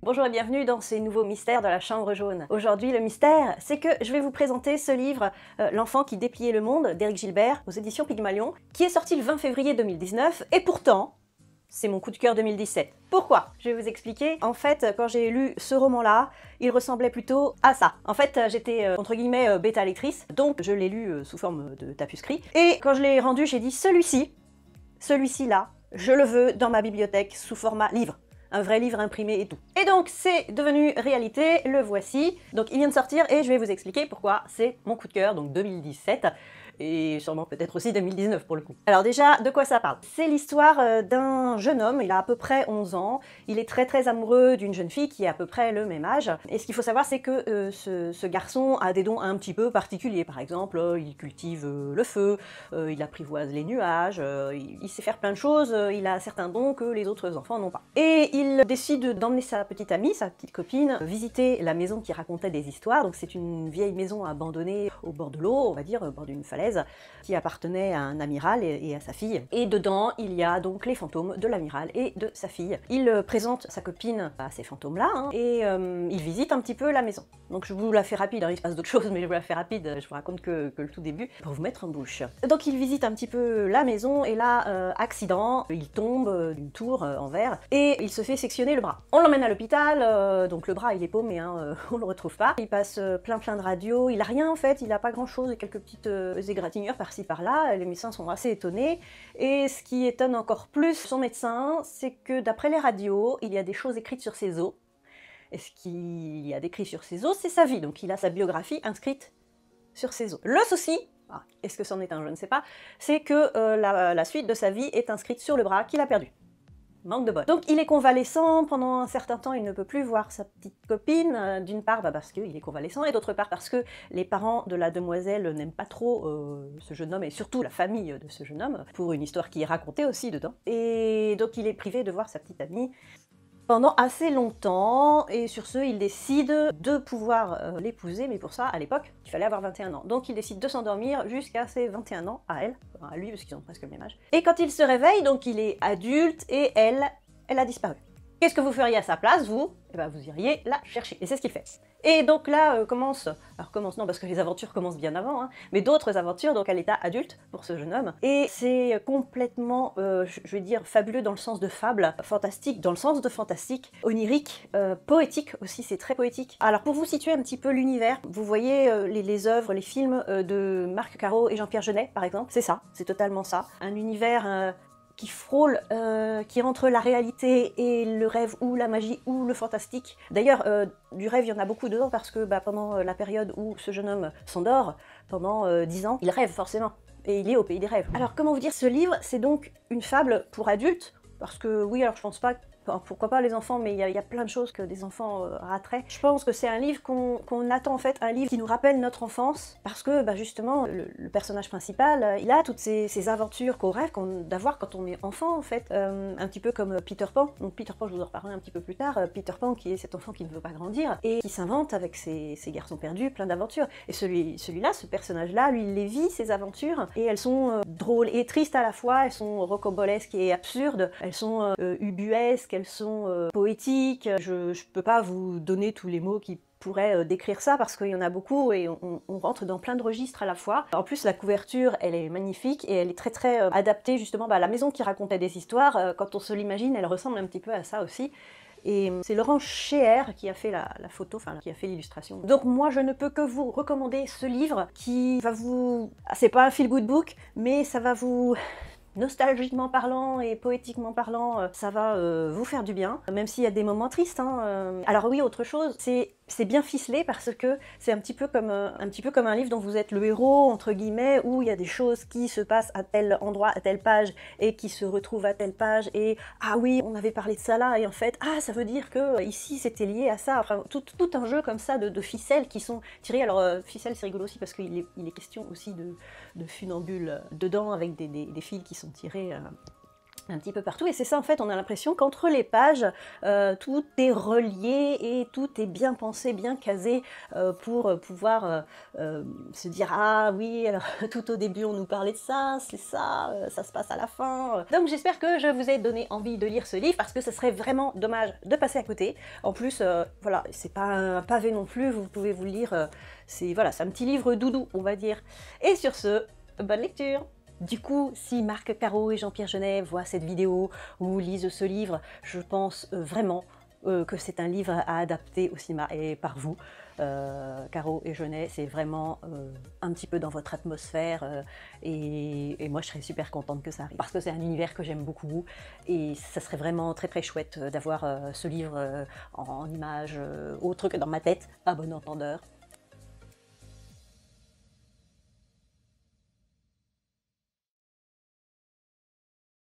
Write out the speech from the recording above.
Bonjour et bienvenue dans ces nouveaux mystères de la Chambre jaune. Aujourd'hui, le mystère, c'est que je vais vous présenter ce livre euh, L'enfant qui dépliait le monde d'Éric Gilbert aux éditions Pygmalion, qui est sorti le 20 février 2019 et pourtant, c'est mon coup de cœur 2017. Pourquoi Je vais vous expliquer. En fait, quand j'ai lu ce roman-là, il ressemblait plutôt à ça. En fait, euh, j'étais euh, entre guillemets bêta lectrice, donc je l'ai lu sous forme de tapuscrit. Et quand je l'ai rendu, j'ai dit celui-ci, celui-ci là, je le veux dans ma bibliothèque sous format livre un vrai livre imprimé et tout. Et donc c'est devenu réalité, le voici. Donc il vient de sortir et je vais vous expliquer pourquoi c'est mon coup de cœur, donc 2017 et sûrement peut-être aussi 2019 pour le coup. Alors déjà, de quoi ça parle C'est l'histoire euh, d'un jeune homme, il a à peu près 11 ans, il est très très amoureux d'une jeune fille qui est à peu près le même âge, et ce qu'il faut savoir c'est que euh, ce, garçon a des dons un petit peu particuliers, par exemple euh, il cultive le feu, il apprivoise les nuages, il, il, sait faire plein de choses, il a certains dons que les autres enfants n'ont pas. Et il décide d'emmener sa petite amie, sa petite copine, visiter la maison qui racontait des histoires, donc c'est une vieille maison abandonnée au bord de l'eau, on va dire, au bord d'une falaise, qui appartenait à un amiral et, à sa fille. Et dedans, il y a donc les fantômes de l'amiral et de sa fille. Il euh, présente sa copine à ces fantômes-là hein, et euh, il visite un petit peu la maison. Donc je vous la fais rapide, hein, il se passe d'autres choses, mais je vous la fais rapide, je vous raconte que, le tout début pour vous mettre en bouche. Donc il visite un petit peu la maison et là, euh, accident, il tombe d'une tour en verre et il se fait sectionner le bras. On l'emmène à l'hôpital, donc le bras il est paumé, hein, on le retrouve pas. Il passe plein plein de radios, il a rien en fait, il a pas grand chose, quelques petites égratignures par-ci par-là. Les médecins sont assez étonnés. Et ce qui étonne encore plus son médecin, c'est que d'après les radios, il y a des choses écrites sur ses os. Et ce qu'il y a décrit sur ses os, c'est sa vie. Donc il a sa biographie inscrite sur ses os. Le souci, ah, est-ce que c'en est un, je ne sais pas, c'est que euh, la, suite de sa vie est inscrite sur le bras qu'il a perdu manque de Donc il est convalescent, pendant un certain temps il ne peut plus voir sa petite copine, euh, d'une part bah, parce qu'il est convalescent et d'autre part parce que les parents de la demoiselle n'aiment pas trop euh, ce jeune homme et surtout la famille de ce jeune homme, pour une histoire qui est racontée aussi dedans. Et donc il est privé de voir sa petite amie pendant assez longtemps et sur ce, il décide de pouvoir euh, l'épouser, mais pour ça, à l'époque, il fallait avoir 21 ans. Donc il décide de s'endormir jusqu'à ses 21 ans, à elle, à lui, parce qu'ils ont presque le même âge. Et quand il se réveille, donc il est adulte et elle, elle a disparu. Qu'est-ce que vous feriez à sa place, vous Eh bien, vous iriez la chercher. Et c'est ce qu'il fait. Et donc là euh, commence, alors commence non parce que les aventures commencent bien avant, hein, mais d'autres aventures donc à l'état adulte pour ce jeune homme. Et c'est complètement, euh, je vais dire, fabuleux dans le sens de fable, fantastique dans le sens de fantastique, onirique, euh, poétique aussi, c'est très poétique. Alors pour vous situer un petit peu l'univers, vous voyez les, les, œuvres, les films de Marc Caro et Jean-Pierre Jeunet par exemple, c'est ça, c'est totalement ça. Un univers qui frôle, euh, qui est entre la réalité et le rêve ou la magie ou le fantastique. D'ailleurs, euh, du rêve, il y en a beaucoup dedans parce que bah, pendant euh, la période où ce jeune homme s'endort, pendant dix ans, il rêve forcément. Et il est au pays des rêves. Alors comment vous dire, ce livre, c'est donc une fable pour adultes, parce que oui, alors je pense pas pourquoi pas les enfants, mais il y, a plein de choses que des enfants euh, rateraient. Je pense que c'est un livre qu'on attend en fait, un livre qui nous rappelle notre enfance, parce que bah, justement, le, personnage principal, euh, il a toutes ces, aventures qu'on rêve d'avoir quand on est enfant en fait, euh, un petit peu comme Peter Pan. Donc Peter Pan, je vous en reparlerai un petit peu plus tard. Peter Pan qui est cet enfant qui ne veut pas grandir et qui s'invente avec ses, garçons perdus plein d'aventures. Et celui-là, ce personnage-là, lui, il les vit, ses aventures, et elles sont drôles et tristes à la fois, elles sont rocobolesques et absurdes, elles sont ubuesques, elles sont euh, poétiques. Euh, je ne peux pas vous donner tous les mots qui pourraient euh, décrire ça parce qu'il y en a beaucoup et on, rentre dans plein de registres à la fois. En plus, la couverture, elle est magnifique et elle est très très adaptée justement à bah, la maison qui racontait des histoires. Quand on se l'imagine, elle ressemble un petit peu à ça aussi. Et c'est Laurent Scheer qui a fait la, photo, enfin qui a fait l'illustration. Donc moi je ne peux que vous recommander ce livre qui va vous... Ah, c'est pas un feel good book, mais ça va vous nostalgiquement parlant et poétiquement parlant, euh, ça va euh, vous faire du bien, même s'il y a des moments tristes. Hein, euh. Alors oui, autre chose, c'est c'est bien ficelé parce que c'est un petit peu comme un petit peu comme un livre dont vous êtes le héros entre guillemets où il y a des choses qui se passent à tel endroit à telle page et qui se retrouvent à telle page et ah oui on avait parlé de ça là et en fait ah ça veut dire que ici c'était lié à ça enfin tout, un jeu comme ça de, ficelles qui sont tirées alors ficelles c'est rigolo aussi parce qu'il est, il est question aussi de, de funambules dedans avec des fils qui sont tirer euh, un petit peu partout. Et c'est ça, en fait, on a l'impression qu'entre les pages, euh, tout est relié et tout est bien pensé, bien casé euh, pour pouvoir se dire Ah oui, alors tout au début, on nous parlait de ça, c'est ça, ça se passe à la fin. Donc j'espère que je vous ai donné envie de lire ce livre parce que ce serait vraiment dommage de passer à côté. En plus, voilà, c'est pas un pavé non plus, vous pouvez vous lire. c'est voilà, c'est un petit livre doudou, on va dire. Et sur ce, bonne lecture du coup, si Marc Caro et Jean-Pierre Genet voient cette vidéo ou lisent ce livre, je pense euh, vraiment euh, que c'est un livre à adapter au cinéma et par vous. Euh, Caro et Genet, c'est vraiment un petit peu dans votre atmosphère et, moi je serais super contente que ça arrive parce que c'est un univers que j'aime beaucoup et ça serait vraiment très très chouette d'avoir ce livre en, image autre que dans ma tête, à bon entendeur.